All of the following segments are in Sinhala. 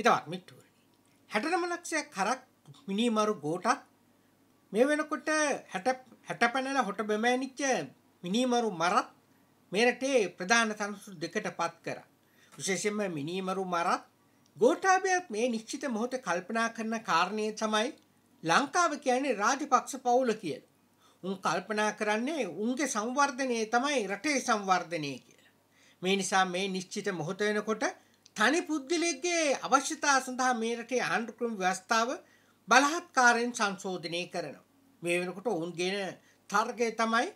හිතවත් මිට්ටුවනි. හැටනම ලක්ෂයක් හරක් මිනිමරු ගෝටත් මේ වෙනකොට හැට පැනල හොට බැමෑනිච්ච මිනිමරු මරත් මේරටේ ප්‍රධාන තනසු දෙකට පත් කර. විශේෂෙන්ම මිනිමරු මරත් ගෝටාභයත් මේ නිශ්චිත මොහොත කල්පනා කරන කාරණය තමයි ලංකාව කියන්නේ රාජපක්ෂ පවුල කියල. උන් කල්පනා කරන්නේ උන්ගේ සංවර්ධනය තමයි රටේ සංවර්ධනය කියලා. මේ නිසා මේ නිශ්චිත මොහොත වෙනකොට තනි පුද්ගලෙක්ගේ අවශ්‍යතා සඳහා මේ රටේ ආණ්ඩු ක්‍රම ව්‍යවස්ථාව බලහත්කාරයෙන් සංශෝධනය කරනවා. මේ වෙනකොට ඔවුන්ගේන තර්කය තමයි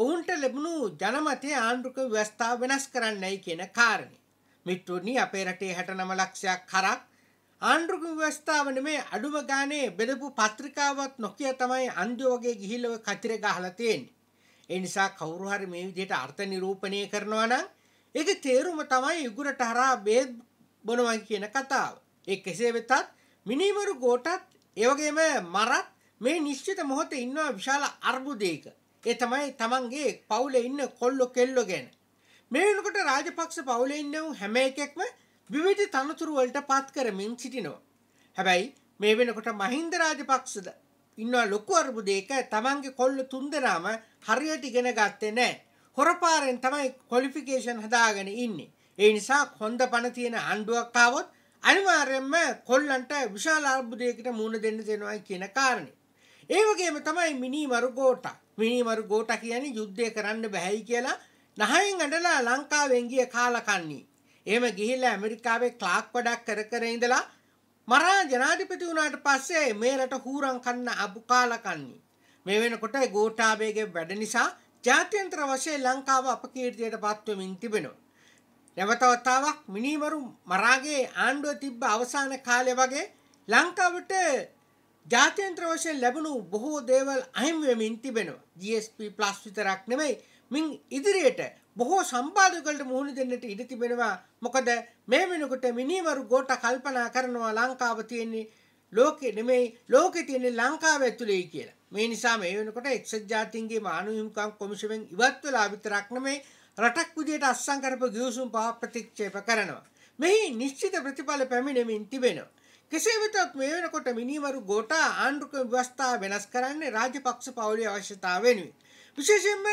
ඔවුන්ට ලැබුණු ජනමතය ආණ්ඩුක ව්‍යවස්ථාව වෙනස් කරන්නයි කියන කාරණේ. මිත්‍රනි අපේ රටේ 69 ලක්ෂයක් කරක් ආණ්ඩුක ව්‍යවස්ථාව නෙමේ අඩුම ගානේ බෙදපු පත්‍රිකාවත් නොකිය තමයි අන්ධයෝ වගේ ගිහිල්ව කතිර ගහලා තියෙන්නේ. ඒ නිසා කවුරු හරි මේ විදිහට අර්ථ නිරූපණය කරනවා නම් ඒක තේරුම තමයි යුගුරට හරා බේද බොනවන් කියන කතාව. ඒ කෙසේ වෙතත් මිනිවරු ගෝටත් ඒවගේම මරත් මේ නිශ්චිත මොහොත ඉන්නවා විශාල අර්බුදයක. ඒ තමයි තමන්ගේ පවුල ඉන්න කොල්ලො කෙල්ලො ගැන. මේ වෙනකොට රාජපක්ෂ පවුල ඉන්නවු හැම එකෙක්ම විවිධ තනතුරුවලට පත් කරමින් සිටිනවා. හැබැයි මේ වෙනකොට මහින්ද රාජපක්ෂද ඉන්නවා ලොකු අර්බුදයක තමන්ගේ කොල්ල තුන්දරාම හරියට ඉගෙන ගත්තේ නෑ. හොරපාරෙන් තමයි කොලිෆිකේෂන් හදාගෙන ඉන්නේ. ඒ නිසා කොන්ද පණ තියෙන ආණ්ඩුවක් ආවොත් අනිවාර්යයෙන්ම කොල්ලන්ට විශාල අර්බුදයකට මුහුණ දෙන්න තියෙනවා කියන කාරණේ. ඒ වගේම තමයි මිනි මරු ගෝටා. මිනි මරු ගෝටා කියන්නේ යුද්ධය කරන්න බෑයි කියලා නහයෙන් අඬලා ලංකාවෙන් ගිය කාලකන්ණී. එහෙම ගිහිල්ලා ඇමරිකාවේ ක්ලාක් වැඩක් කර කර ඉඳලා මරා ජනාධිපති වුණාට පස්සේ මේ රට හූරන් කන්න අබු කාලකන්ණී. මේ වෙනකොට ගෝටාබේගේ වැඩ නිසා ජාත්‍යන්තර වශයෙන් ලංකාව අපකීර්තියට පත්වමින් තිබෙනවා. නැවතවතාවක් මිනිවරු මරාගේ ආණ්ඩුව තිබ්බ අවසාන කාලය වගේ ලංකාවට ජාත්‍යන්ත්‍ර වශයෙන් ලැබුණු බොහෝ දේවල් අහිමි වෙමින් තිබෙනවා. GSP+ විතරක් නෙමෙයි මින් ඉදිරියට බොහෝ සම්පාදකවලට මුහුණ දෙන්නට ඉඩ තිබෙනවා. මොකද මේ වෙනකොට මිනිවරු ගෝඨ කල්පනා කරනවා ලංකාව තියෙන්නේ ලෝකේ නෙමෙයි ලෝකේ තියෙන ලංකාව ඇතුලේ කියලා. මේ නිසා මේ වෙනකොට එක්සත් ජාතීන්ගේ මානව හිමිකම් කොමිෂමෙන් ඉවත් වෙලා විතරක් නෙමෙයි රටක් විදියට අත්සන් කරපු ගිවිසුම් පහ ප්‍රතික්ෂේප කරනවා. මෙහි නිශ්චිත ප්‍රතිඵල පැමිණෙමින් තිබෙනවා. කෙසේ වෙතත් මේ වෙනකොට මිනිවරු ගෝටා ආණ්ඩුක ව්‍යවස්ථා වෙනස් කරන්නේ රාජපක්ෂ පවුලේ අවශ්‍යතාව වෙනුවෙන්. විශේෂයෙන්ම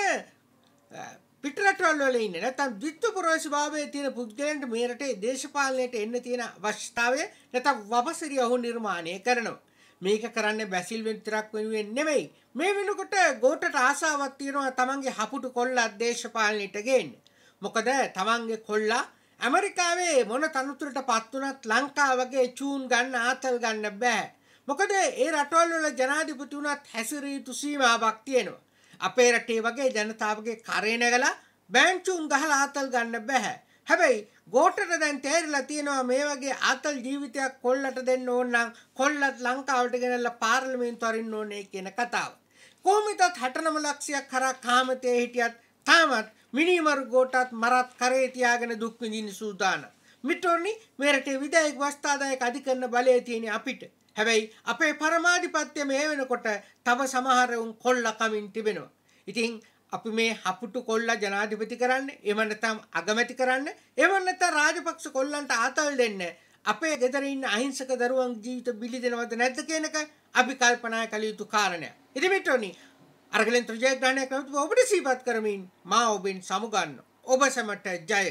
පිටරටවල් වල ඉන්න නැත්නම් ද්විත්වපරවශ භාවයේ තියෙන පුද්ගලයන්ට මේ රටේ දේශපාලනයට එන්න තියෙන අවශ්‍යතාවය නැත්නම් වපසිරිය ඔහු නිර්මාණය කරනවා. මේක කරන්න බැසිල් විතරක් වෙනුවෙන් නෙමෙයි. මේ වෙනකොට ගෝටට ආසාවක් තියෙනවා තමන්ගේ හපුටු කොල්ලා දේශපාලනයට ගේන්න. මොකද තමන්ගේ කොල්ලා ඇමරිකාවේ මොන තනතුරට පත් වුණත් ලංකාවගේ චූන් ගන්න ආතල් ගන්න බෑ. මොකද ඒ රටවල් වල ජනාධිපති වුණත් හැසිරිය යුතු සීමාවක් තියෙනවා. අපේ රටේ වගේ ජනතාවගේ කරේ නැගලා බෑන්චුන් ගහලා ආතල් ගන්න බෑ. හැබැයි ගෝටට දැන් තේරලා තියෙනවා මේ වගේ ආතල් ජීවිතයක් කොල්ලට දෙන්න ඕන නම් කොල්ලත් ලංකාවට ගෙනල්ලා පාර්ලිමේන්තු අරින්න ඕනේ කියන කතාව. කොහොමදත් 69 ලක්ෂයක් කරා කාමතේ හිටියත් තාමත් මිනිමරු ගෝටත් මරත් කරේ තියාගෙන දුක් විඳින්න සූදානම්. මිටෝනි මේරටේ විදයෙක් වස්ථාදායක අධිකරන බලය තියෙන අපිට. හැබැයි අපේ පරමාධිපත්‍ය මේ වෙනකොට තව සමහරවුන් කොල්ල කමින් තිබෙනවා. ඉතින් අපි මේ හපුටු කොල්ල ජනාධිපති කරන්න එම නැත්නම් අගමැති කරන්න එම නැත්නම් රාජපක්ෂ කොල්ලන්ට ආතල් දෙන්න අපේ ගෙදර ඉන්න අහිංසක දරුවන් ජීවිත බිලි දෙනවද නැද්ද කියන එක අපි කල්පනා කළ යුතු කාරණයක්. ඉතින් මිටෝනි අරගලෙන් ත්‍රිජයග්‍රහණය කළොත් ඔබට සීපත් කරමින් මා ඔබෙන් සමුගන්න. ඔබ සැමට ජය